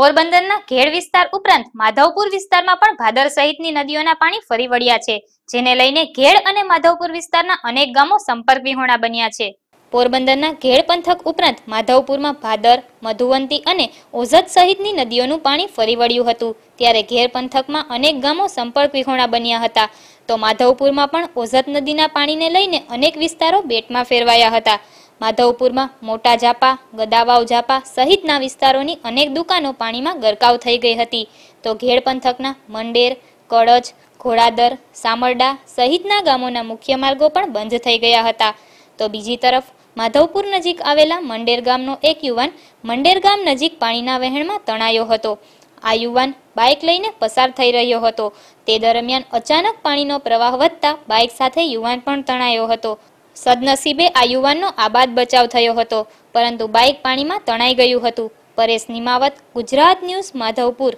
પોરબંદરના ઘેડ વિસ્તાર ઉપરાંત માધવપુર વિસ્તારમાં પણ ભાદર સહિતની નદીઓના પાણી ફરી વળ્યા છે જેને લઈને ઘેડ અને માધવપુર વિસ્તારના અનેક ગામો સંપર્ક વિહોણા બન્યા છે પોરબંદરના ઘેડ પંથક ઉપરાંત માધવપુરમાં ભાદર મધુવંતી અને ઓઝત સહિતની નદીઓનું પાણી ફરી વળ્યું હતું ત્યારે ઘેર પંથકમાં અનેક ગામો સંપર્ક વિહોણા બન્યા હતા તો માધવપુરમાં પણ ઓઝત નદીના પાણીને લઈને અનેક વિસ્તારો બેટમાં ફેરવાયા હતા માધવપુરમાં મોટા ઝાપા ગદાવાવ જાપા સહિતના વિસ્તારોની અનેક દુકાનો પાણીમાં ગરકાવ થઈ ગઈ હતી તો ઘેડ પંથકના મંડેર કળજ ઘોડાદર સામરડા સહિતના ગામોના મુખ્ય માર્ગો પણ બંધ થઈ ગયા હતા તો બીજી તરફ માધવપુર નજીક આવેલા મંડેર ગામનો એક યુવાન મંડેર ગામ નજીક પાણીના વહેણમાં તણાયો હતો આ યુવાન બાઇક લઈને પસાર થઈ રહ્યો હતો તે દરમિયાન અચાનક પાણીનો પ્રવાહ વધતા બાઇક સાથે યુવાન પણ તણાયો હતો સદનસીબે આ યુવાનનો આબાદ બચાવ થયો હતો પરંતુ બાઇક પાણીમાં તણાઈ ગયું હતું પરેશ નિમાવત ગુજરાત ન્યૂઝ માધવપુર